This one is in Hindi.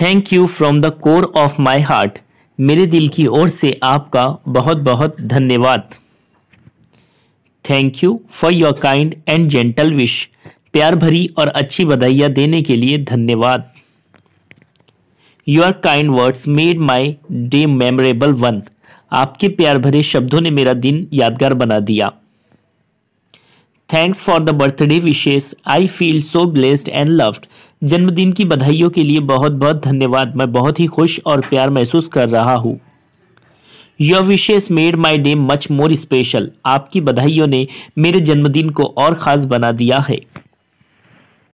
thank you from the core of my heart मेरे दिल की ओर से आपका बहुत बहुत धन्यवाद thank you for your kind and gentle wish प्यार भरी और अच्छी बधाइयाँ देने के लिए धन्यवाद your kind words made my day memorable one आपके प्यार भरे शब्दों ने मेरा दिन यादगार बना दिया thanks for the birthday wishes I feel so blessed and loved जन्मदिन की बधाइयों के लिए बहुत बहुत धन्यवाद मैं बहुत ही खुश और प्यार महसूस कर रहा हूँ your wishes made my day much more special आपकी बधाइयों ने मेरे जन्मदिन को और ख़ास बना दिया है